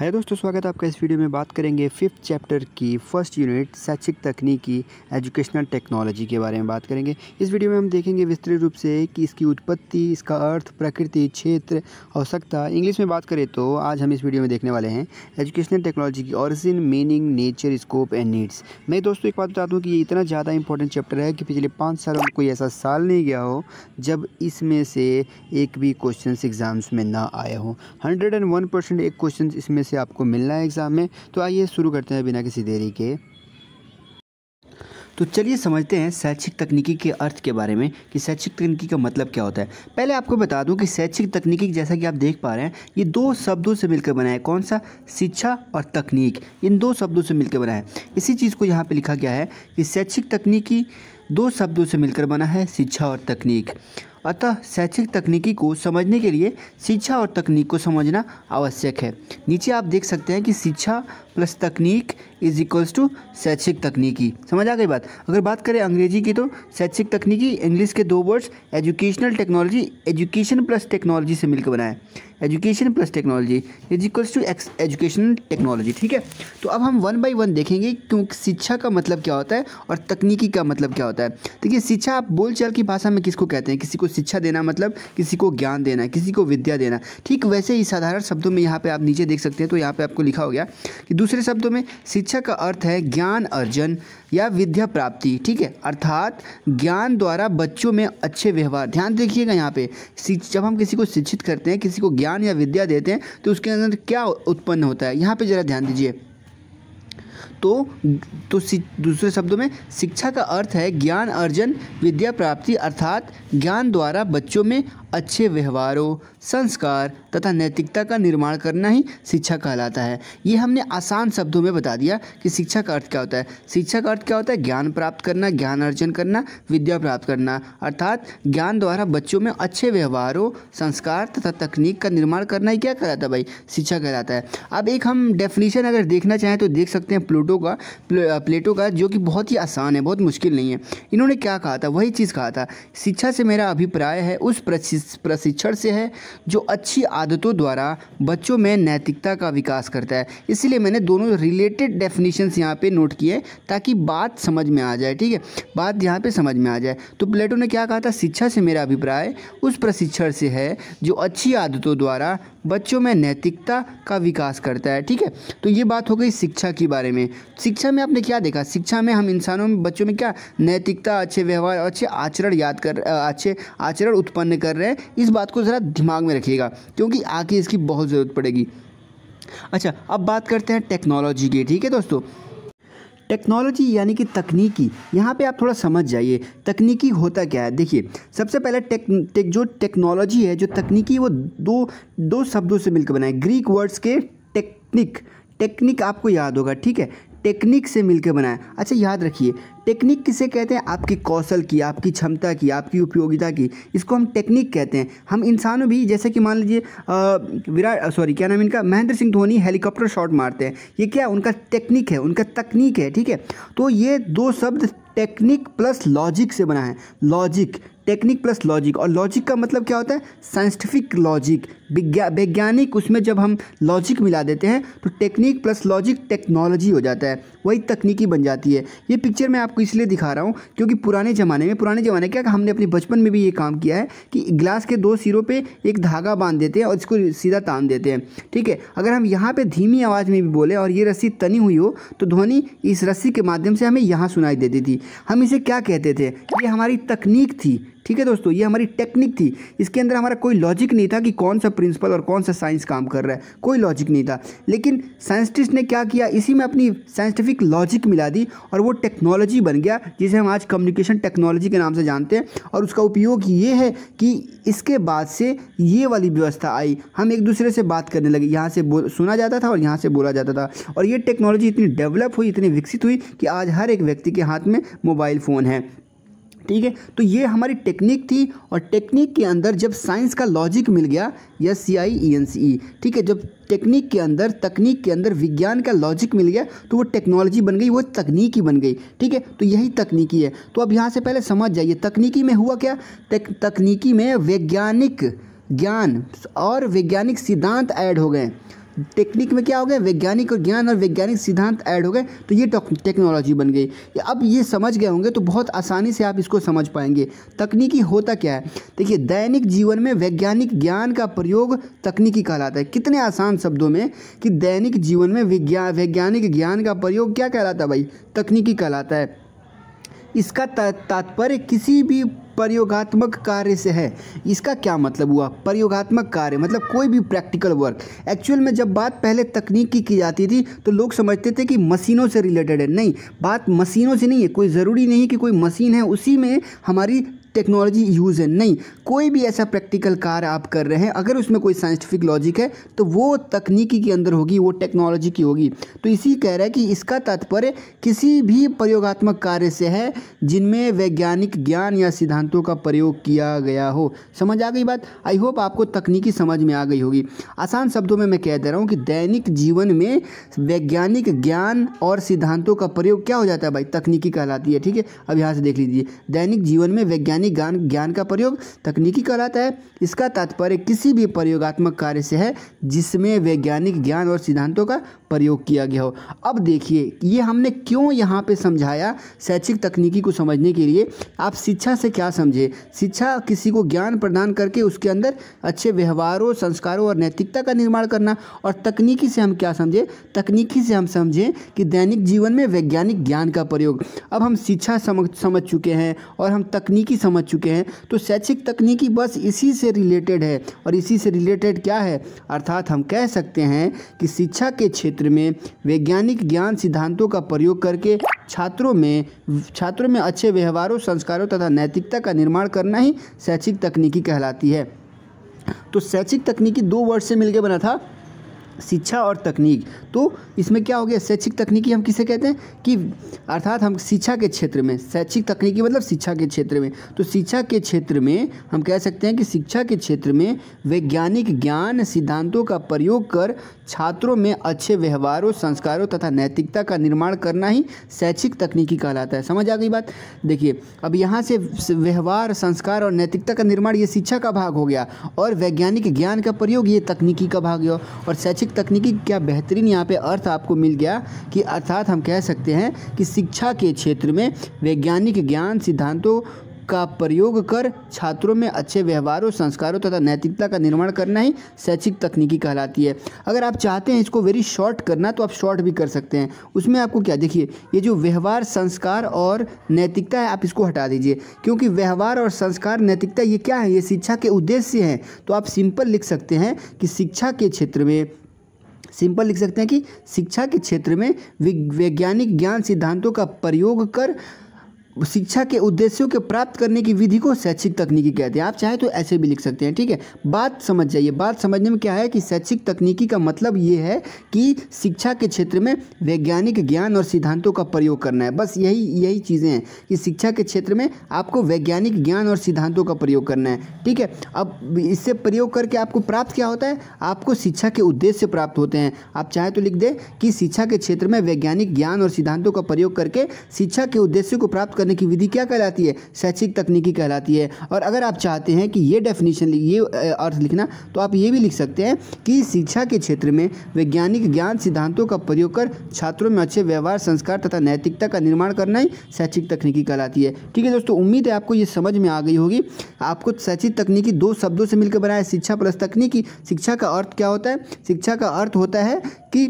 है दोस्तों स्वागत है आपका इस वीडियो में बात करेंगे फिफ्थ चैप्टर की फर्स्ट यूनिट शैक्षिक तकनीकी एजुकेशनल टेक्नोलॉजी के बारे में बात करेंगे इस वीडियो में हम देखेंगे विस्तृत रूप से कि इसकी उत्पत्ति इसका अर्थ प्रकृति क्षेत्र आवश्यकता इंग्लिश में बात करें तो आज हम इस वीडियो में देखने वाले हैं एजुकेशनल टेक्नोलॉजी की origin meaning nature scope and needs मैं दोस्तों एक बात बताता हूँ कि ये इतना ज़्यादा इंपॉर्टेंट चैप्टर है कि पिछले पाँच सालों में कोई ऐसा साल नहीं गया हो जब इसमें से एक भी क्वेश्चन एग्ज़ाम्स में ना आए हों हंड्रेड एक क्वेश्चन इसमें से आपको मिलना है एग्ज़ाम में तो आइए शुरू करते हैं बिना किसी देरी के तो चलिए समझते हैं शैक्षिक तकनीकी के अर्थ के बारे में कि शैक्षिक तकनीकी का मतलब क्या होता है पहले आपको बता दूं कि शैक्षिक तकनीकी जैसा कि आप देख पा रहे हैं ये दो शब्दों से मिलकर बना है कौन सा शिक्षा और तकनीक इन दो शब्दों से मिलकर बना है इसी चीज़ को यहाँ पर लिखा गया है कि शैक्षिक तकनीकी दो शब्दों से मिलकर बना है शिक्षा और तकनीक अतः शैक्षिक तकनीकी को समझने के लिए शिक्षा और तकनीक को समझना आवश्यक है नीचे आप देख सकते हैं कि शिक्षा प्लस तकनीक इज इक्वल्स टू शैक्षिक तकनीकी समझ आ गई बात अगर बात करें अंग्रेजी की तो शैक्षिक तकनीकी इंग्लिश के दो words educational technology education plus technology से मिलकर बनाए education plus technology is equals to X educational technology ठीक है तो अब हम वन बाई वन देखेंगे क्योंकि शिक्षा का मतलब क्या होता है और तकनीकी का मतलब क्या होता है देखिए शिक्षा आप बोलचाल की भाषा में किसको कहते हैं किसी को शिक्षा देना मतलब किसी को ज्ञान देना किसी को विद्या देना ठीक वैसे ही साधारण शब्दों में यहाँ पे आप नीचे देख सकते हैं तो यहाँ पे आपको लिखा हो गया कि दूसरे शब्दों में शिक्षा शिक्षा का अर्थ है ज्ञान अर्जन या विद्या प्राप्ति ठीक है अर्थात ज्ञान द्वारा बच्चों में अच्छे व्यवहार ध्यान देखिएगा यहाँ पे जब हम किसी को शिक्षित करते हैं किसी को ज्ञान या विद्या देते हैं तो उसके अंदर क्या उत्पन्न होता है यहाँ पे ज़रा ध्यान दीजिए तो तो दूसरे शब्दों में शिक्षा का अर्थ है ज्ञान अर्जन विद्या प्राप्ति अर्थात ज्ञान द्वारा बच्चों में अच्छे व्यवहारों संस्कार तथा नैतिकता का निर्माण करना ही शिक्षा कहलाता है ये हमने आसान शब्दों में बता दिया कि शिक्षा का अर्थ क्या होता है शिक्षा का अर्थ क्या होता है ज्ञान प्राप्त करना ज्ञान अर्जन करना विद्या प्राप्त करना अर्थात ज्ञान द्वारा बच्चों में अच्छे व्यवहारों संस्कार तथा तकनीक का निर्माण करना ही क्या कहलाता है भाई शिक्षा कहलाता है अब एक हम डेफिनेशन अगर देखना चाहें तो देख सकते हैं प्लूटो का प्लेटो का जो कि बहुत ही आसान है बहुत मुश्किल नहीं है इन्होंने क्या कहा था वही चीज़ कहा था शिक्षा से मेरा अभिप्राय है उस प्रशिक्षण से है जो अच्छी आदतों द्वारा बच्चों में नैतिकता का विकास करता है इसलिए मैंने दोनों रिलेटेड डेफिनेशंस यहाँ पे नोट किए ताकि बात समझ में आ जाए ठीक है बात यहाँ पे समझ में आ जाए तो प्लेटो ने क्या कहा था शिक्षा से मेरा अभिप्राय उस प्रशिक्षण से है जो अच्छी आदतों द्वारा बच्चों में नैतिकता का विकास करता है ठीक है तो ये बात हो गई शिक्षा के बारे में शिक्षा में आपने क्या देखा शिक्षा में हम इंसानों में बच्चों में क्या नैतिकता अच्छे व्यवहार अच्छे आचरण याद कर अच्छे आचरण उत्पन्न कर रहे हैं है इस बात को ज़रा दिमाग में रखिएगा क्योंकि आगे इसकी बहुत ज़रूरत पड़ेगी अच्छा अब बात करते हैं टेक्नोलॉजी की ठीक है दोस्तों टेक्नोलॉजी यानी कि तकनीकी यहाँ पे आप थोड़ा समझ जाइए तकनीकी होता क्या है देखिए सबसे पहले टेक, टेक जो टेक्नोलॉजी है जो तकनीकी वो दो दो शब्दों से मिलकर बनाए ग्रीक वर्ड्स के टेक्निक टेक्निक आपको याद होगा ठीक है टेक्निक से मिलकर बनाए अच्छा याद रखिए टेक्निक किसे कहते हैं आपकी कौशल की आपकी क्षमता की आपकी उपयोगिता की इसको हम टेक्निक कहते हैं हम इंसानों भी जैसे कि मान लीजिए विराट सॉरी क्या नाम इनका महेंद्र सिंह धोनी हेलीकॉप्टर शॉट मारते हैं ये क्या उनका टेक्निक है उनका तकनीक है ठीक है तो ये दो शब्द टेक्निक प्लस लॉजिक से बना है लॉजिक टेक्निक प्लस लॉजिक और लॉजिक का मतलब क्या होता है साइंटिफिक लॉजिक विज्ञा वैज्ञानिक उसमें जब हम लॉजिक मिला देते हैं तो टेक्निक प्लस लॉजिक टेक्नोलॉजी हो जाता है वही तकनीकी बन जाती है ये पिक्चर में आप आपको इसलिए दिखा रहा हूँ क्योंकि पुराने ज़माने में पुराने ज़माने क्या हमने अपने बचपन में भी ये काम किया है कि ग्लास के दो सिरों पर एक धागा बांध देते हैं और इसको सीधा तान देते हैं ठीक है अगर हम यहाँ पर धीमी आवाज़ में भी बोले और ये रस्सी तनी हुई हो तो ध्वनि इस रस्सी के माध्यम से हमें यहाँ सुनाई देती थी हम इसे क्या कहते थे ये हमारी तकनीक थी ठीक है दोस्तों ये हमारी टेक्निक थी इसके अंदर हमारा कोई लॉजिक नहीं था कि कौन सा प्रिंसिपल और कौन सा साइंस काम कर रहा है कोई लॉजिक नहीं था लेकिन साइंटिस्ट ने क्या किया इसी में अपनी साइंटिफिक लॉजिक मिला दी और वो टेक्नोलॉजी बन गया जिसे हम आज कम्युनिकेशन टेक्नोलॉजी के नाम से जानते हैं और उसका उपयोग ये है कि इसके बाद से ये वाली व्यवस्था आई हम एक दूसरे से बात करने लगे यहाँ से सुना जाता था और यहाँ से बोला जाता था और ये टेक्नोलॉजी इतनी डेवलप हुई इतनी विकसित हुई कि आज हर एक व्यक्ति के हाथ में मोबाइल फ़ोन है ठीक है तो ये हमारी टेक्निक थी और टेक्निक के अंदर जब साइंस का लॉजिक मिल गया या सी आई ई एन सी ई ठीक है जब टेक्निक के अंदर तकनीक के अंदर विज्ञान का लॉजिक मिल गया तो वो टेक्नोलॉजी बन गई वो तकनीकी बन गई ठीक है तो यही तकनीकी है तो अब यहाँ से पहले समझ जाइए तकनीकी में हुआ क्या तक, तकनीकी में वैज्ञानिक ज्ञान और वैज्ञानिक सिद्धांत ऐड हो गए टेक्निक में क्या हो गया वैज्ञानिक और ज्ञान और वैज्ञानिक सिद्धांत ऐड हो गए तो ये टेक्नोलॉजी बन गई अब ये समझ गए होंगे तो बहुत आसानी से आप इसको समझ पाएंगे तकनीकी होता क्या है देखिए दैनिक जीवन में वैज्ञानिक ज्ञान का प्रयोग तकनीकी कहलाता है कितने आसान शब्दों में कि दैनिक जीवन में विज्ञान वैज्ञानिक ज्ञान का प्रयोग क्या कहलाता है भाई तकनीकी कहलाता है इसका तात्पर्य किसी भी प्रयोगात्मक कार्य से है इसका क्या मतलब हुआ प्रयोगात्मक कार्य मतलब कोई भी प्रैक्टिकल वर्क एक्चुअल में जब बात पहले तकनीक की की जाती थी तो लोग समझते थे कि मशीनों से रिलेटेड है नहीं बात मशीनों से नहीं है कोई ज़रूरी नहीं कि कोई मशीन है उसी में हमारी टेक्नोलॉजी यूज़ है नहीं कोई भी ऐसा प्रैक्टिकल कार्य आप कर रहे हैं अगर उसमें कोई साइंटिफिक लॉजिक है तो वो तकनीकी के अंदर होगी वो टेक्नोलॉजी की होगी तो इसी कह रहा है कि इसका तात्पर्य किसी भी प्रयोगात्मक कार्य से है जिनमें वैज्ञानिक ज्ञान या सिद्धांतों का प्रयोग किया गया हो समझ आ गई बात आई होप आपको तकनीकी समझ में आ गई होगी आसान शब्दों में मैं कह दे रहा हूँ कि दैनिक जीवन में वैज्ञानिक ज्ञान और सिद्धांतों का प्रयोग क्या हो जाता है भाई तकनीकी कहलाती है ठीक है अब यहाँ से देख लीजिए दैनिक जीवन में वैज्ञानिक यानी ज्ञान ज्ञान का प्रयोग तकनीकी कहलाता है इसका तात्पर्य किसी भी प्रयोगात्मक कार्य से है जिसमें वैज्ञानिक ज्ञान और सिद्धांतों का प्रयोग किया गया हो अब देखिए ये हमने क्यों यहाँ पे समझाया शैक्षिक तकनीकी को समझने के लिए आप शिक्षा से क्या समझे शिक्षा किसी को ज्ञान प्रदान करके उसके अंदर अच्छे व्यवहारों संस्कारों और नैतिकता का निर्माण करना और तकनीकी से हम क्या समझे तकनीकी से हम समझें कि दैनिक जीवन में वैज्ञानिक ज्ञान का प्रयोग अब हम शिक्षा समझ समझ चुके हैं और हम तकनीकी समझ समझ चुके हैं तो शैक्षिक तकनीकी बस इसी से रिलेटेड है और इसी से रिलेटेड क्या है अर्थात हम कह सकते हैं कि शिक्षा के क्षेत्र में वैज्ञानिक ज्ञान सिद्धांतों का प्रयोग करके छात्रों में छात्रों में अच्छे व्यवहारों संस्कारों तथा नैतिकता का निर्माण करना ही शैक्षिक तकनीकी कहलाती है तो शैक्षिक तकनीकी दो वर्ड से मिलकर बना था शिक्षा और तकनीक तो इसमें क्या हो गया शैक्षिक तकनीकी हम किसे कहते हैं कि अर्थात हम शिक्षा के क्षेत्र में शैक्षिक तकनीकी मतलब शिक्षा के क्षेत्र में तो शिक्षा के क्षेत्र में हम कह सकते हैं कि शिक्षा के क्षेत्र में वैज्ञानिक ज्ञान सिद्धांतों का प्रयोग कर छात्रों में अच्छे व्यवहारों संस्कारों तथा नैतिकता का निर्माण करना ही शैक्षिक तकनीकी कहलाता है समझ आ गई बात देखिए अब यहाँ से व्यवहार संस्कार और नैतिकता का निर्माण ये शिक्षा का भाग हो गया और वैज्ञानिक ज्ञान का प्रयोग ये तकनीकी का भाग हो और शैक्षिक बेसिक तकनीकी क्या बेहतरीन यहाँ पे अर्थ आपको मिल गया कि अर्थात हम कह सकते हैं कि शिक्षा के क्षेत्र में वैज्ञानिक ज्ञान सिद्धांतों का प्रयोग कर छात्रों में अच्छे व्यवहारों संस्कारों तथा नैतिकता का निर्माण करना ही शैक्षिक तकनीकी कहलाती है अगर आप चाहते हैं इसको वेरी शॉर्ट करना तो आप शॉर्ट भी कर सकते हैं उसमें आपको क्या देखिए ये जो व्यवहार संस्कार और नैतिकता है आप इसको हटा दीजिए क्योंकि व्यवहार और संस्कार नैतिकता ये क्या है ये शिक्षा के उद्देश्य हैं तो आप सिंपल लिख सकते हैं कि शिक्षा के क्षेत्र में सिंपल लिख सकते हैं कि शिक्षा के क्षेत्र में वैज्ञानिक ज्ञान सिद्धांतों का प्रयोग कर शिक्षा के उद्देश्यों के प्राप्त करने की विधि को शैक्षिक तकनीकी कहते हैं आप चाहे तो ऐसे भी लिख सकते हैं ठीक है बात समझ जाइए बात समझने में क्या है कि शैक्षिक तकनीकी का मतलब ये है कि शिक्षा के क्षेत्र में वैज्ञानिक ज्ञान और सिद्धांतों का प्रयोग करना है बस यही यही चीज़ें हैं कि शिक्षा के क्षेत्र में आपको वैज्ञानिक ज्ञान और सिद्धांतों का प्रयोग करना है ठीक है अब इससे प्रयोग करके आपको प्राप्त क्या होता है आपको शिक्षा के उद्देश्य प्राप्त होते हैं आप चाहे तो लिख दें कि शिक्षा के क्षेत्र में वैज्ञानिक ज्ञान और सिद्धांतों का प्रयोग करके शिक्षा के उद्देश्य को प्राप्त करने की विधि क्या कहलाती है शैक्षिक तकनीकी कहलाती है और अगर आप चाहते हैं कि ये डेफिनेशन ये अर्थ लिखना तो आप ये भी लिख सकते हैं कि शिक्षा के क्षेत्र में वैज्ञानिक ज्ञान सिद्धांतों का प्रयोग कर छात्रों में अच्छे व्यवहार संस्कार तथा नैतिकता का निर्माण करना ही शैक्षिक तकनीकी कहलाती है ठीक है दोस्तों उम्मीद है आपको ये समझ में आ गई होगी आपको शैक्षिक तकनीकी दो शब्दों से मिलकर बनाया शिक्षा प्लस तकनीकी शिक्षा का अर्थ क्या होता है शिक्षा का अर्थ होता है कि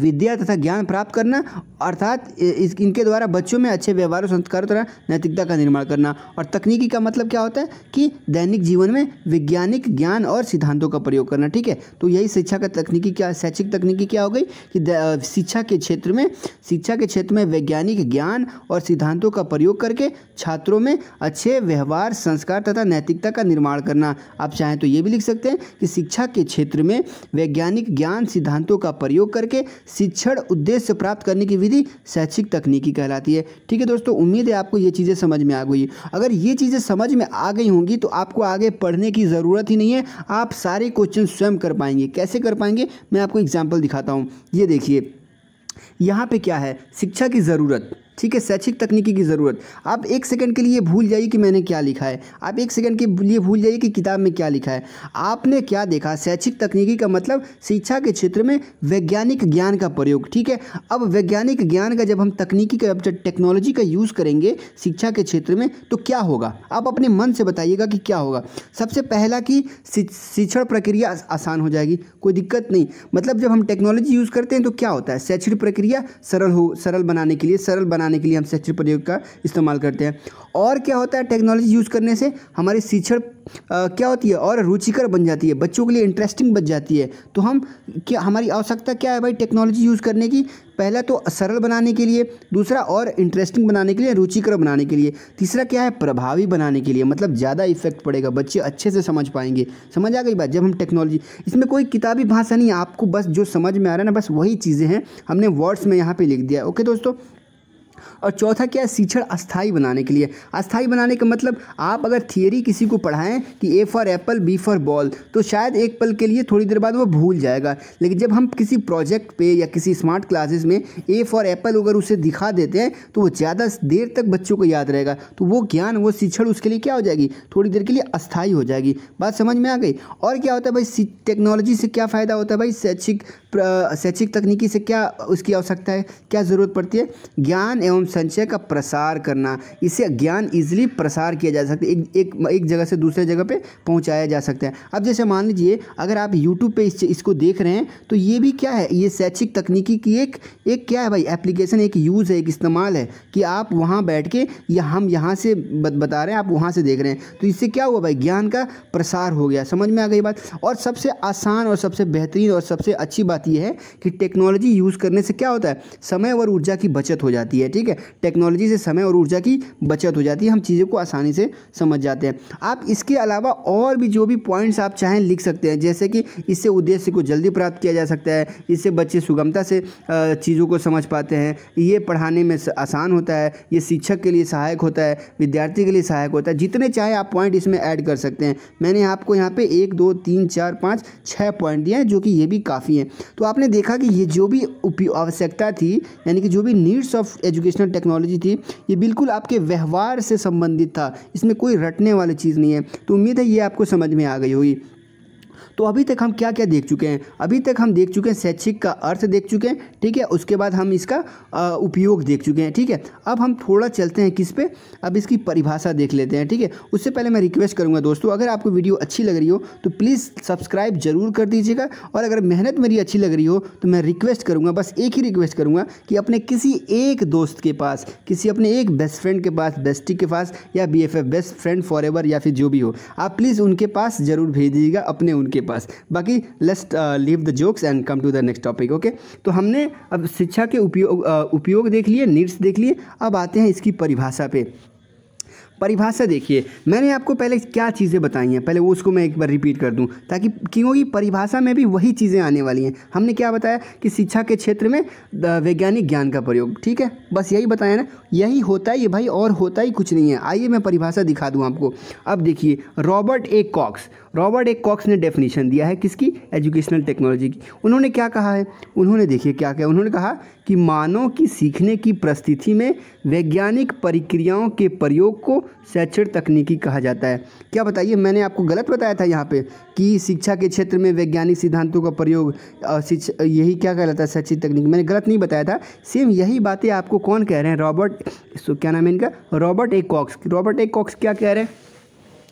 विद्या तथा ज्ञान प्राप्त करना अर्थात इस इनके द्वारा बच्चों में अच्छे व्यवहार और संस्कार तथा नैतिकता का निर्माण करना और तकनीकी का मतलब क्या होता है कि दैनिक जीवन में वैज्ञानिक ज्ञान और सिद्धांतों का प्रयोग करना ठीक है तो यही शिक्षा का तकनीकी क्या शैक्षिक तकनीकी क्या हो गई कि शिक्षा के क्षेत्र में शिक्षा के क्षेत्र में वैज्ञानिक ज्ञान और सिद्धांतों का प्रयोग करके छात्रों में अच्छे व्यवहार संस्कार तथा नैतिकता का निर्माण करना आप चाहें तो ये भी लिख सकते हैं कि शिक्षा के क्षेत्र में वैज्ञानिक ज्ञान सिद्धांतों का प्रयोग करके शिक्षण उद्देश्य प्राप्त करने की विधि शैक्षिक तकनीकी कहलाती है ठीक है दोस्तों उम्मीद है आपको ये चीज़ें समझ में आ गई अगर ये चीज़ें समझ में आ गई होंगी तो आपको आगे पढ़ने की ज़रूरत ही नहीं है आप सारे क्वेश्चन स्वयं कर पाएंगे कैसे कर पाएंगे मैं आपको एग्जाम्पल दिखाता हूँ ये देखिए यहाँ पे क्या है शिक्षा की ज़रूरत ठीक है शैक्षिक तकनीकी की ज़रूरत आप एक सेकंड के लिए भूल जाइए कि मैंने क्या लिखा है आप एक सेकंड के लिए भूल जाइए कि किताब में क्या लिखा है आपने क्या देखा शैक्षिक तकनीकी का मतलब शिक्षा के क्षेत्र में वैज्ञानिक ज्ञान का प्रयोग ठीक है अब वैज्ञानिक ज्ञान का जब हम तकनीकी का जब टेक्नोलॉजी का यूज़ करेंगे शिक्षा के क्षेत्र में तो क्या होगा आप अपने मन से बताइएगा कि क्या होगा सबसे पहला कि शिक्षण प्रक्रिया आसान हो जाएगी कोई दिक्कत नहीं मतलब जब हम टेक्नोलॉजी यूज़ करते हैं तो क्या होता है शैक्षणिक प्रक्रिया सरल हो सरल बनाने के लिए सरल बना बनाने के लिए हम शैक्षिक प्रयोग का इस्तेमाल करते हैं और क्या होता है टेक्नोलॉजी यूज़ करने से हमारी शिक्षण क्या होती है और रुचिकर बन जाती है बच्चों के लिए इंटरेस्टिंग बन जाती है तो हम क्या हमारी आवश्यकता क्या है भाई टेक्नोलॉजी यूज़ करने की पहला तो सरल बनाने के लिए दूसरा और इंटरेस्टिंग बनाने के लिए रुचिकर बनाने के लिए तीसरा क्या है प्रभावी बनाने के लिए मतलब ज़्यादा इफेक्ट पड़ेगा बच्चे अच्छे से समझ पाएंगे समझ आ गई बात जब हम टेक्नोलॉजी इसमें कोई किताबी भाषा नहीं है आपको बस जो समझ में आ रहा है ना बस वही चीज़ें हैं हमने वर्ड्स में यहाँ पर लिख दिया ओके दोस्तों और चौथा क्या है शिक्षण अस्थाई बनाने के लिए अस्थाई बनाने का मतलब आप अगर थियरी किसी को पढ़ाएं कि A for apple B for ball तो शायद एक पल के लिए थोड़ी देर बाद वो भूल जाएगा लेकिन जब हम किसी प्रोजेक्ट पे या किसी स्मार्ट क्लासेस में ए फॉर एप्पल अगर उसे दिखा देते हैं तो वो ज़्यादा देर तक बच्चों को याद रहेगा तो वो ज्ञान वो शिक्षण उसके लिए क्या हो जाएगी थोड़ी देर के लिए अस्थाई हो जाएगी बात समझ में आ गई और क्या होता है भाई टेक्नोलॉजी से क्या फ़ायदा होता है भाई शैक्षिक शैक्षिक तकनीकी से क्या उसकी आवश्यकता है क्या ज़रूरत पड़ती है ज्ञान एवं संचय का प्रसार करना इससे ज्ञान इजिली प्रसार किया जा सकता है एक एक, एक जगह से दूसरे जगह पे पहुंचाया जा सकता है अब जैसे मान लीजिए अगर आप यूट्यूब पे इस, इसको देख रहे हैं तो ये भी क्या है ये शैक्षिक तकनीकी की एक एक क्या है भाई एप्लीकेशन एक यूज़ है एक इस्तेमाल है कि आप वहाँ बैठ के या हम यहाँ से बता रहे हैं आप वहाँ से देख रहे हैं तो इससे क्या हुआ भाई ज्ञान का प्रसार हो गया समझ में आ गई बात और सबसे आसान और सबसे बेहतरीन और सबसे अच्छी बात बताती है कि टेक्नोलॉजी यूज़ करने से क्या होता है समय और ऊर्जा की बचत हो जाती है ठीक है टेक्नोलॉजी से समय और ऊर्जा की बचत हो जाती है हम चीज़ों को आसानी से समझ जाते हैं आप इसके अलावा और भी जो भी पॉइंट्स आप चाहें लिख सकते हैं जैसे कि इससे उद्देश्य को जल्दी प्राप्त किया जा सकता है इससे बच्चे सुगमता से चीज़ों को समझ पाते हैं ये पढ़ाने में आसान होता है ये शिक्षक के लिए सहायक होता है विद्यार्थी के लिए सहायक होता है जितने चाहे आप पॉइंट इसमें ऐड कर सकते हैं मैंने आपको यहाँ पे एक दो तीन चार पाँच छः पॉइंट दिए हैं जो कि ये भी काफ़ी हैं तो आपने देखा कि ये जो भी आवश्यकता थी यानी कि जो भी नीड्स ऑफ एजुकेशनल टेक्नोलॉजी थी ये बिल्कुल आपके व्यवहार से संबंधित था इसमें कोई रटने वाली चीज़ नहीं है तो उम्मीद है ये आपको समझ में आ गई होगी तो अभी तक हम क्या क्या देख चुके हैं अभी तक हम देख चुके हैं शैक्षिक का अर्थ देख चुके हैं ठीक है उसके बाद हम इसका उपयोग देख चुके हैं ठीक है अब हम थोड़ा चलते हैं किस पे अब इसकी परिभाषा देख लेते हैं ठीक है उससे पहले मैं रिक्वेस्ट करूँगा दोस्तों अगर आपको वीडियो अच्छी लग रही हो तो प्लीज़ सब्सक्राइब जरूर कर दीजिएगा और अगर मेहनत मेरी अच्छी लग रही हो तो मैं रिक्वेस्ट करूँगा बस एक ही रिक्वेस्ट करूँगा कि अपने किसी एक दोस्त के पास किसी अपने एक बेस्ट फ्रेंड के पास बेस्टी के पास या बी बेस्ट फ्रेंड फॉर या फिर जो भी हो आप प्लीज़ उनके पास ज़रूर भेज दीजिएगा अपने उनके पास बाकी लेस्ट leave the jokes and come to the next topic okay तो हमने अब शिक्षा के उपयोग uh, उपयोग देख लिए नीड्स देख लिए अब आते हैं इसकी परिभाषा पे परिभाषा देखिए मैंने आपको पहले क्या चीज़ें बताई हैं पहले वो उसको मैं एक बार रिपीट कर दूं ताकि क्योंकि परिभाषा में भी वही चीज़ें आने वाली हैं हमने क्या बताया कि शिक्षा के क्षेत्र में uh, वैज्ञानिक ज्ञान का प्रयोग ठीक है बस यही बताया ना यही होता है भाई और होता ही कुछ नहीं है आइए मैं परिभाषा दिखा दूँ आपको अब देखिए Robert A Cox Robert A Cox ने डेफिनेशन दिया है किसकी एजुकेशनल टेक्नोलॉजी की उन्होंने क्या कहा है उन्होंने देखिए क्या कहा उन्होंने कहा कि मानव की सीखने की परिस्थिति में वैज्ञानिक प्रक्रियाओं के प्रयोग को शैक्षणिक तकनीकी कहा जाता है क्या बताइए मैंने आपको गलत बताया था यहाँ पर कि शिक्षा के क्षेत्र में वैज्ञानिक सिद्धांतों का प्रयोग यही क्या कहलाता है शैक्षिक तकनीक मैंने गलत नहीं बताया था सेम यही बातें आपको कौन कह रहे हैं रॉबर्ट क्या नाम है इनका Robert A Cox Robert A Cox क्या कह रहे हैं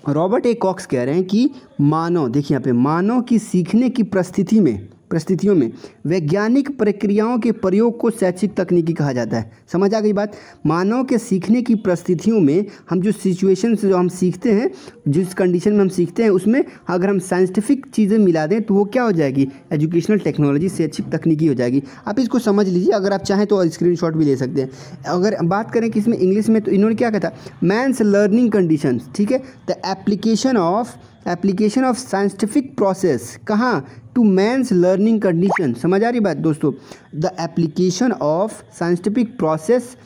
रॉबर्ट ए कॉक्स कह रहे हैं कि मानव देखिए यहाँ पे मानव की सीखने की परिस्थिति में परिस्थितियों में वैज्ञानिक प्रक्रियाओं के प्रयोग को शैक्षिक तकनीकी कहा जाता है समझ आ गई बात मानव के सीखने की परिस्थितियों में हम जो सिचुएशन से जो हम सीखते हैं जिस कंडीशन में हम सीखते हैं उसमें अगर हम साइंटिफिक चीज़ें मिला दें तो वो क्या हो जाएगी एजुकेशनल टेक्नोलॉजी शैक्षिक तकनीकी हो जाएगी आप इसको समझ लीजिए अगर आप चाहें तो स्क्रीन भी ले सकते हैं अगर बात करें कि इसमें इंग्लिश में तो इन्होंने क्या कहा था मैंस लर्निंग कंडीशन ठीक है the application of application of scientific process कहाँ टू मैंस लर्निंग कंडीशन समझ आ रही बात दोस्तों the application of scientific process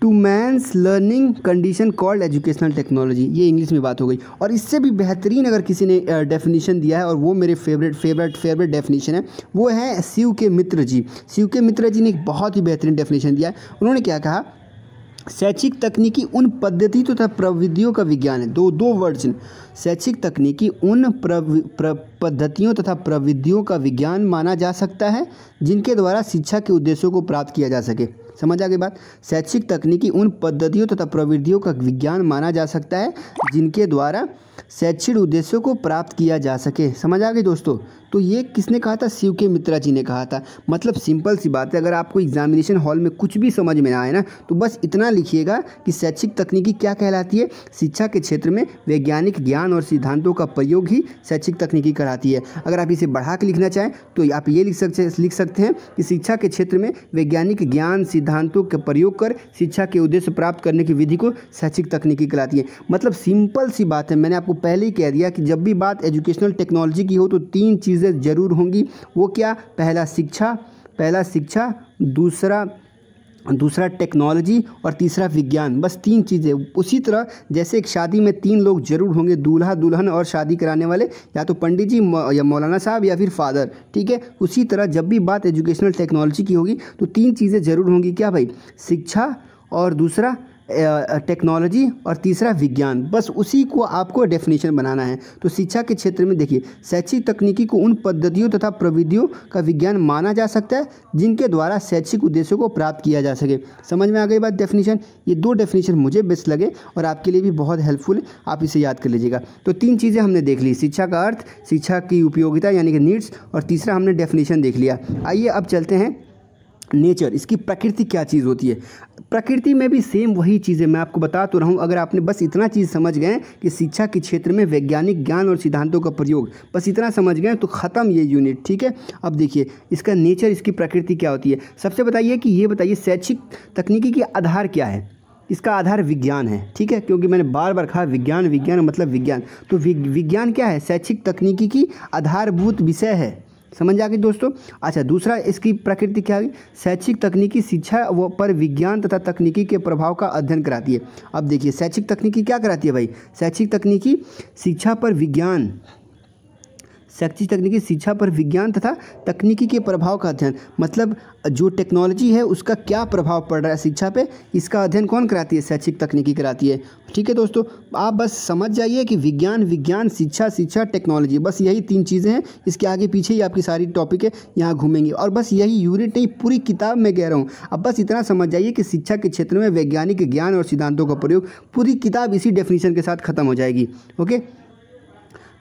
to man's learning condition called educational technology ये इंग्लिश में बात हो गई और इससे भी बेहतरीन अगर किसी ने डेफिनेशन दिया है और वो मेरे फेवरेट फेवरेट फेवरेट डेफिनेशन है वो है शिव के मित्र जी शिव के मित्र जी ने एक बहुत ही बेहतरीन डेफिनेशन दिया है उन्होंने क्या कहा शैक्षिक तकनीकी उन पद्धति तथा तो प्रविधियों का विज्ञान है दो दो वर्ड्स शैक्षिक तकनीकी उन पद्धतियों तथा तो प्रविधियों का विज्ञान माना जा सकता है जिनके द्वारा शिक्षा के उद्देश्यों को प्राप्त किया जा सके समझ आ गई बात शैक्षिक तकनीकी उन पद्धतियों तथा तो प्रविधियों का विज्ञान माना जा सकता है जिनके द्वारा शैक्षणिक उद्देश्यों को प्राप्त किया जा सके समझ आ गई दोस्तों तो ये किसने कहा था शिव के मित्रा जी ने कहा था मतलब सिंपल सी बात है अगर आपको एग्जामिनेशन हॉल में कुछ भी समझ में ना आए ना तो बस इतना लिखिएगा कि शैक्षिक तकनीकी क्या कहलाती है शिक्षा के क्षेत्र में वैज्ञानिक ज्ञान और सिद्धांतों का प्रयोग ही शैक्षिक तकनीकी कराती है अगर आप इसे बढ़ा के लिखना चाहें तो आप ये लिख सकते लिख सकते हैं कि शिक्षा के क्षेत्र में वैज्ञानिक ज्ञान सिद्धांतों का प्रयोग कर शिक्षा के उद्देश्य प्राप्त करने की विधि को शैक्षिक तकनीकी कहलाती है मतलब सिंपल सी बात है मैंने आपको आपको पहले ही कह दिया कि जब भी बात एजुकेशनल टेक्नोलॉजी की हो तो तीन चीज़ें ज़रूर होंगी वो क्या पहला शिक्षा पहला शिक्षा दूसरा दूसरा टेक्नोलॉजी और तीसरा विज्ञान बस तीन चीज़ें उसी तरह जैसे एक शादी में तीन लोग जरूर होंगे दूल्हा दुल्हन और शादी कराने वाले या तो पंडित जी या मौलाना साहब या फिर फादर ठीक है उसी तरह जब भी बात एजुकेशनल टेक्नोलॉजी की होगी तो तीन चीज़ें ज़रूर होंगी क्या भाई शिक्षा और दूसरा टेक्नोलॉजी और तीसरा विज्ञान बस उसी को आपको डेफिनेशन बनाना है तो शिक्षा के क्षेत्र में देखिए शैक्षिक तकनीकी को उन पद्धतियों तथा प्रविधियों का विज्ञान माना जा सकता है जिनके द्वारा शैक्षिक उद्देश्यों को प्राप्त किया जा सके समझ में आ गई बात डेफिनेशन ये दो डेफिनेशन मुझे बेस्ट लगे और आपके लिए भी बहुत हेल्पफुल आप इसे याद कर लीजिएगा तो तीन चीज़ें हमने देख ली शिक्षा का अर्थ शिक्षा की उपयोगिता यानी कि नीड्स और तीसरा हमने डेफिनेशन देख लिया आइए अब चलते हैं नेचर इसकी प्रकृति क्या चीज़ होती है प्रकृति में भी सेम वही चीज़ें मैं आपको बता तो रहा हूँ अगर आपने बस इतना चीज़ समझ गए कि शिक्षा के क्षेत्र में वैज्ञानिक ज्ञान और सिद्धांतों का प्रयोग बस इतना समझ गए तो ख़त्म ये यूनिट ठीक है अब देखिए इसका नेचर इसकी प्रकृति क्या होती है सबसे बताइए कि ये बताइए शैक्षिक तकनीकी के आधार क्या है इसका आधार विज्ञान है ठीक है क्योंकि मैंने बार बार कहा विज्ञान विज्ञान मतलब विज्ञान तो विज्ञान क्या है शैक्षिक तकनीकी की आधारभूत विषय है समझ आ गई दोस्तों अच्छा दूसरा इसकी प्रकृति क्या है शैक्षिक तकनीकी शिक्षा व पर विज्ञान तथा तकनीकी के प्रभाव का अध्ययन कराती है अब देखिए शैक्षिक तकनीकी क्या कराती है भाई शैक्षिक तकनीकी शिक्षा पर विज्ञान शैक्षिक तकनीकी शिक्षा पर विज्ञान तथा तकनीकी के प्रभाव का अध्ययन मतलब जो टेक्नोलॉजी है उसका क्या प्रभाव पड़ रहा है शिक्षा पे इसका अध्ययन कौन कराती है शैक्षिक तकनीकी कराती है ठीक है दोस्तों आप बस समझ जाइए कि विज्ञान विज्ञान शिक्षा शिक्षा टेक्नोलॉजी बस यही तीन चीज़ें हैं इसके आगे पीछे ही आपकी सारी टॉपिक है यहाँ घूमेंगी और बस यही यूनिट नहीं पूरी किताब में कह रहा हूँ अब बस इतना समझ जाइए कि शिक्षा के क्षेत्र में वैज्ञानिक ज्ञान और सिद्धांतों का प्रयोग पूरी किताब इसी डेफिनेशन के साथ खत्म हो जाएगी ओके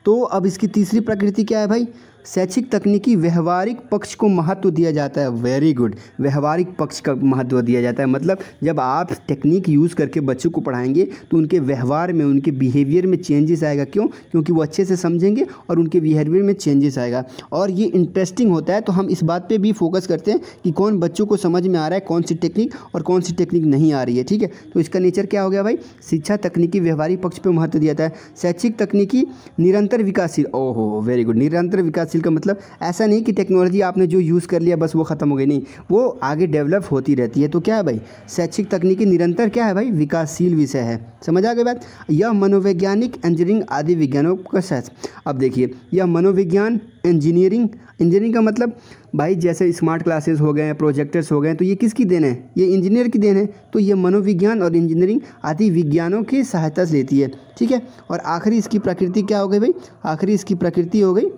तो अब इसकी तीसरी प्रकृति क्या है भाई शैक्षिक तकनीकी व्यवहारिक पक्ष को महत्व दिया जाता है वेरी गुड व्यवहारिक पक्ष का महत्व दिया जाता है मतलब जब आप टेक्निक यूज़ करके बच्चों को पढ़ाएंगे तो उनके व्यवहार में उनके बिहेवियर में चेंजेस आएगा क्यों क्योंकि वो अच्छे से समझेंगे और उनके बिहेवियर में चेंजेस आएगा और ये इंटरेस्टिंग होता है तो हम इस बात पर भी फोकस करते हैं कि कौन बच्चों को समझ में आ रहा है कौन सी टेक्निक और कौन सी टेक्निक नहीं आ रही है ठीक है तो इसका नेचर क्या हो गया भाई शिक्षा तकनीकी व्यवहारिक पक्ष पर महत्व दिया जाता है शैक्षिक तकनीकी निरंतर विकासशील ओहो वेरी गुड निरंतर विकासशील हासिल का मतलब ऐसा नहीं कि टेक्नोलॉजी आपने जो यूज़ कर लिया बस वो ख़त्म हो गई नहीं वो आगे डेवलप होती रहती है तो क्या है भाई शैक्षिक तकनीकी निरंतर क्या है भाई विकासशील विषय है समझ आ गई बात यह मनोवैज्ञानिक इंजीनियरिंग आदि विज्ञानों का सच अब देखिए यह मनोविज्ञान इंजीनियरिंग इंजीनियरिंग का मतलब भाई जैसे स्मार्ट क्लासेस हो गए हैं प्रोजेक्टर्स हो गए हैं तो ये किसकी देन है ये इंजीनियर की देन है तो ये मनोविज्ञान और इंजीनियरिंग आदि विज्ञानों की सहायता से लेती है ठीक है और आखिरी इसकी प्रकृति क्या हो गई भाई आखिरी इसकी प्रकृति हो गई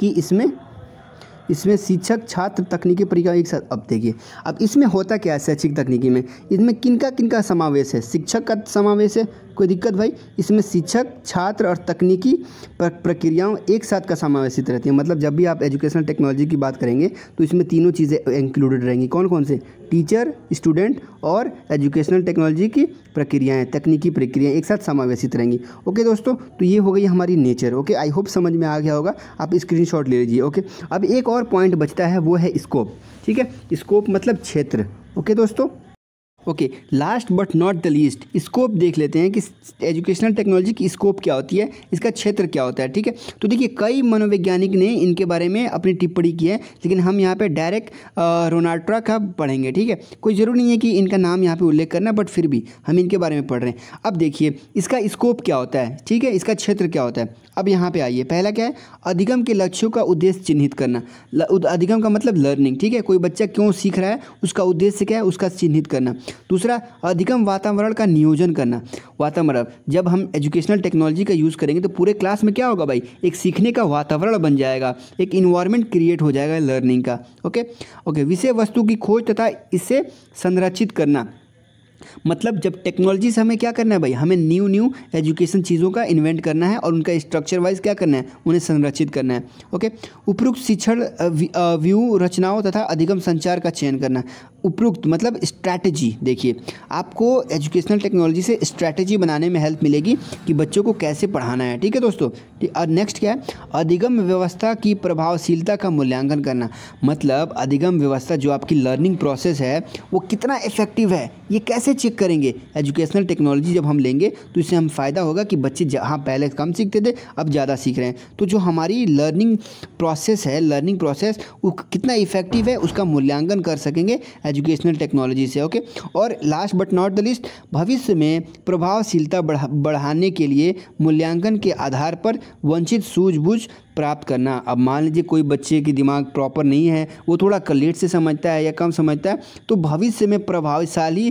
कि इसमें इसमें शिक्षक छात्र तकनीकी परीक्षा एक साथ अब देखिए अब इसमें होता क्या है शैक्षिक तकनीकी में इसमें किनका किनका समावेश है शिक्षक का समावेश है कोई दिक्कत भाई इसमें शिक्षक छात्र और तकनीकी प्रक्रियाओं एक साथ का समावेशित रहती है मतलब जब भी आप एजुकेशनल टेक्नोलॉजी की बात करेंगे तो इसमें तीनों चीज़ें इंक्लूडेड रहेंगी कौन कौन से टीचर स्टूडेंट और एजुकेशनल टेक्नोलॉजी की प्रक्रियाएं तकनीकी प्रक्रियाएं एक साथ समावेशित रहेंगी ओके दोस्तों तो ये हो गई हमारी नेचर ओके आई होप समझ में आ गया होगा आप स्क्रीन ले लीजिए ओके अब एक और और पॉइंट बचता है वो है स्कोप ठीक है स्कोप मतलब क्षेत्र ओके दोस्तों okay last but not the least scope देख लेते हैं कि एजुकेशनल टेक्नोलॉजी की स्कोप क्या होती है इसका क्षेत्र क्या होता है ठीक है तो देखिए कई मनोवैज्ञानिक ने इनके बारे में अपनी टिप्पणी की है लेकिन हम यहाँ पर डायरेक्ट रोनाल्ट्रा का पढ़ेंगे ठीक है कोई ज़रूरी नहीं है कि इनका नाम यहाँ पर उल्लेख करना बट फिर भी हम इनके बारे में पढ़ रहे हैं अब देखिए इसका स्कोप क्या होता है ठीक है इसका क्षेत्र क्या होता है अब यहाँ पर आइए पहला क्या है अधिगम के लक्ष्यों का उद्देश्य चिन्हित करना अधिगम का मतलब लर्निंग ठीक है कोई बच्चा क्यों सीख रहा है उसका उद्देश्य क्या है उसका चिन्हित करना दूसरा अधिकम वातावरण का नियोजन करना वातावरण जब हम एजुकेशनल टेक्नोलॉजी का यूज़ करेंगे तो पूरे क्लास में क्या होगा भाई एक सीखने का वातावरण बन जाएगा एक इन्वायरमेंट क्रिएट हो जाएगा लर्निंग का ओके ओके विषय वस्तु की खोज तथा इसे संरक्षित करना मतलब जब टेक्नोलॉजी से हमें क्या करना है भाई हमें न्यू न्यू एजुकेशन चीज़ों का इन्वेंट करना है और उनका स्ट्रक्चर वाइज क्या करना है उन्हें संरक्षित करना है ओके उपरोक्त शिक्षण व्यू रचनाओं तथा अधिगम संचार का चयन करना उपयुक्त मतलब स्ट्रैटेजी देखिए आपको एजुकेशनल टेक्नोलॉजी से स्ट्रैटेजी बनाने में हेल्प मिलेगी कि बच्चों को कैसे पढ़ाना है ठीक है दोस्तों और नेक्स्ट क्या है अधिगम व्यवस्था की प्रभावशीलता का मूल्यांकन करना मतलब अधिगम व्यवस्था जो आपकी लर्निंग प्रोसेस है वो कितना इफेक्टिव है ये कैसे चेक करेंगे एजुकेशनल टेक्नोलॉजी जब हम लेंगे तो इससे हम फ़ायदा होगा कि बच्चे जहाँ पहले कम सीखते थे अब ज़्यादा सीख रहे हैं तो जो हमारी लर्निंग प्रोसेस है लर्निंग प्रोसेस वो कितना इफेक्टिव है उसका मूल्यांकन कर सकेंगे एजुकेशनल टेक्नोलॉजी से ओके और last but not the least भविष्य में प्रभावशीलता बढ़ा बढ़ाने के लिए मूल्यांकन के आधार पर वंचित सूझबूझ प्राप्त करना अब मान लीजिए कोई बच्चे की दिमाग प्रॉपर नहीं है वो थोड़ा लेट से समझता है या कम समझता है तो भविष्य में प्रभावशाली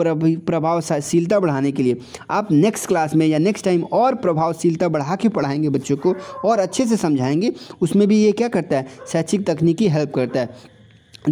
प्रभावशीलता बढ़ाने के लिए आप नेक्स्ट क्लास में या नेक्स्ट टाइम और प्रभावशीलता बढ़ा के पढ़ाएंगे बच्चों को और अच्छे से समझाएंगे उसमें भी ये क्या करता है शैक्षिक तकनीकी हेल्प करता है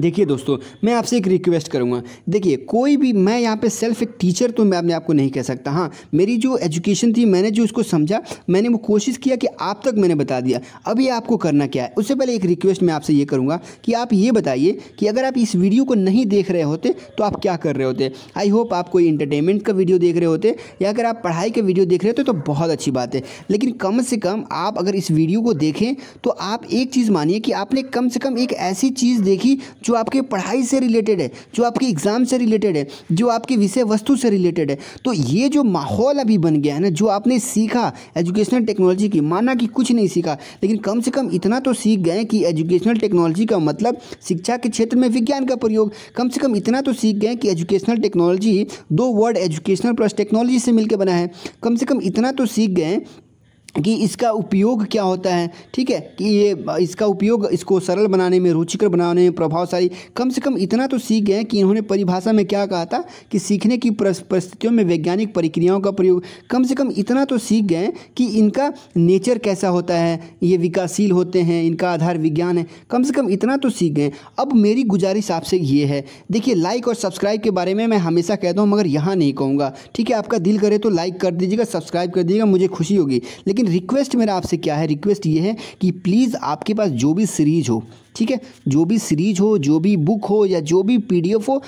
देखिए दोस्तों मैं आपसे एक रिक्वेस्ट करूँगा देखिए कोई भी मैं यहाँ पे सेल्फ एक टीचर तो मैं अपने आपको नहीं कह सकता हाँ मेरी जो एजुकेशन थी मैंने जो उसको समझा मैंने वो कोशिश किया कि आप तक मैंने बता दिया अब ये आपको करना क्या है उससे पहले एक रिक्वेस्ट मैं आपसे ये करूँगा कि आप ये बताइए कि अगर आप इस वीडियो को नहीं देख रहे होते तो आप क्या कर रहे होते आई होप आप कोई इंटरटेनमेंट का वीडियो देख रहे होते या अगर आप पढ़ाई का वीडियो देख रहे होते तो बहुत अच्छी बात है लेकिन कम से कम आप अगर इस वीडियो को देखें तो आप एक चीज़ मानिए कि आपने कम से कम एक ऐसी चीज़ देखी जो आपके पढ़ाई से रिलेटेड है जो आपके एग्ज़ाम से रिलेटेड है जो आपके विषय वस्तु से रिलेटेड है तो ये जो माहौल अभी बन गया है ना जो आपने सीखा एजुकेशनल टेक्नोलॉजी की माना कि कुछ नहीं सीखा लेकिन कम से कम इतना तो सीख गए कि एजुकेशनल टेक्नोलॉजी का मतलब शिक्षा के क्षेत्र में विज्ञान का प्रयोग कम से कम इतना तो सीख गए कि एजुकेशनल टेक्नोलॉजी दो वर्ड एजुकेशनल प्लस टेक्नोलॉजी से मिलकर बना है कम से कम इतना तो सीख गए कि इसका उपयोग क्या होता है ठीक है कि ये इसका उपयोग इसको सरल बनाने में रुचिकर बनाने में प्रभावशाली कम से कम इतना तो सीख गए कि इन्होंने परिभाषा में क्या कहा था कि सीखने की परिस्थितियों में वैज्ञानिक प्रक्रियाओं का प्रयोग कम से कम इतना तो सीख गए कि इनका नेचर कैसा होता है ये विकासशील होते हैं इनका आधार विज्ञान है कम से कम इतना तो सीख गए अब मेरी गुजारिश आपसे ये है देखिए लाइक और सब्सक्राइब के बारे में मैं हमेशा कहता हूँ मगर यहाँ नहीं कहूँगा ठीक है आपका दिल करे तो लाइक कर दीजिएगा सब्सक्राइब कर दीजिएगा मुझे खुशी होगी लेकिन लेकिन रिक्वेस्ट मेरा आपसे क्या है रिक्वेस्ट ये है कि प्लीज़ आपके पास जो भी सीरीज हो ठीक है जो भी सीरीज हो जो भी बुक हो या जो भी पीडीएफ हो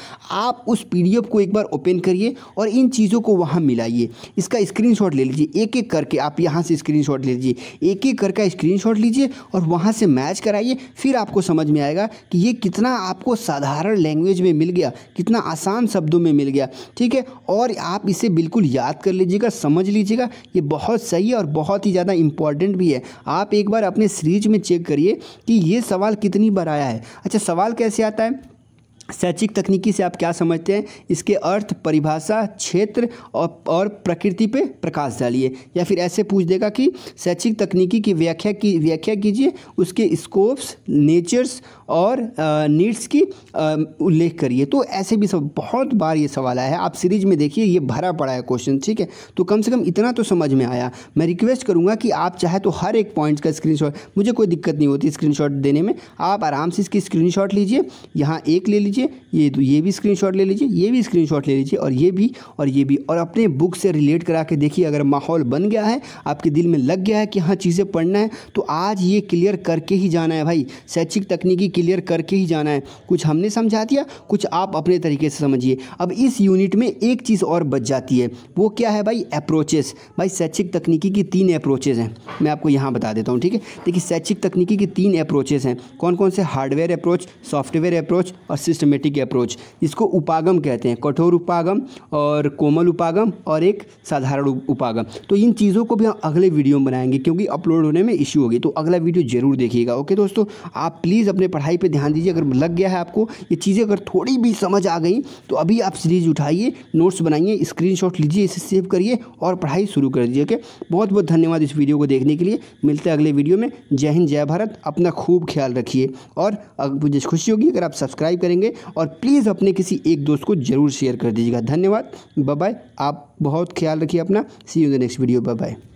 आप उस पीडीएफ को एक बार ओपन करिए और इन चीज़ों को वहाँ मिलाइए इसका स्क्रीनशॉट ले लीजिए एक एक करके आप यहाँ से स्क्रीनशॉट ले लीजिए एक एक करके स्क्रीनशॉट लीजिए और वहाँ से मैच कराइए फिर आपको समझ में आएगा कि ये कितना आपको साधारण लैंग्वेज में मिल गया कितना आसान शब्दों में मिल गया ठीक है और आप इसे बिल्कुल याद कर लीजिएगा समझ लीजिएगा ये बहुत सही है और बहुत ही ज़्यादा इंपॉर्टेंट भी है आप एक बार अपने सीरीज में चेक करिए कि ये सवाल कितने कितनी बार आया है अच्छा सवाल कैसे आता है शैक्षिक तकनीकी से आप क्या समझते हैं इसके अर्थ परिभाषा क्षेत्र और और प्रकृति पे प्रकाश डालिए या फिर ऐसे पूछ देगा कि शैक्षिक तकनीकी की व्याख्या की व्याख्या कीजिए उसके स्कोप्स नेचर्स और नीड्स की उल्लेख करिए तो ऐसे भी सब बहुत बार ये सवाल आया है आप सीरीज में देखिए ये भरा पड़ा है क्वेश्चन ठीक है तो कम से कम इतना तो समझ में आया मैं रिक्वेस्ट करूँगा कि आप चाहे तो हर एक पॉइंट का स्क्रीन मुझे कोई दिक्कत नहीं होती स्क्रीन देने में आप आराम से इसकी स्क्रीन लीजिए यहाँ एक ले लीजिए लीजिए ये तो ये भी स्क्रीनशॉट ले लीजिए ये भी स्क्रीनशॉट ले लीजिए और ये भी और ये भी और अपने बुक से रिलेट करा के देखिए अगर माहौल बन गया है आपके दिल में लग गया है कि हाँ चीज़ें पढ़ना है तो आज ये क्लियर करके ही जाना है भाई शैक्षिक तकनीकी क्लियर करके ही जाना है कुछ हमने समझा दिया कुछ आप अपने तरीके से समझिए अब इस यूनिट में एक चीज़ और बच जाती है वो क्या है भाई अप्रोचेस भाई शैक्षिक तकनीकी की तीन अप्रोचेज हैं मैं आपको यहाँ बता देता हूँ ठीक है देखिए शैक्षिक तकनीकी की तीन अप्रोचेज हैं कौन कौन से हार्डवेयर अप्रोच सॉफ्टवेयर अप्रोच और सिस्टम सिस्टमेटिक अप्रोच इसको उपागम कहते हैं कठोर उपागम और कोमल उपागम और एक साधारण उपागम तो इन चीज़ों को भी हम अगले वीडियो में बनाएंगे क्योंकि अपलोड होने में इश्यू होगी तो अगला वीडियो जरूर देखिएगा ओके दोस्तों आप प्लीज़ अपने पढ़ाई पर ध्यान दीजिए अगर लग गया है आपको ये चीज़ें अगर थोड़ी भी समझ आ गई तो अभी आप सीरीज़ उठाइए नोट्स बनाइए स्क्रीन लीजिए इसे सेव करिए और पढ़ाई शुरू कर दीजिए ओके बहुत बहुत धन्यवाद इस वीडियो को देखने के लिए मिलते हैं अगले वीडियो में जय हिंद जय भारत अपना खूब ख्याल रखिए और मुझे खुशी होगी अगर आप सब्सक्राइब करेंगे और प्लीज़ अपने किसी एक दोस्त को ज़रूर शेयर कर दीजिएगा धन्यवाद बाय आप बहुत ख्याल रखिए अपना see you the next video bye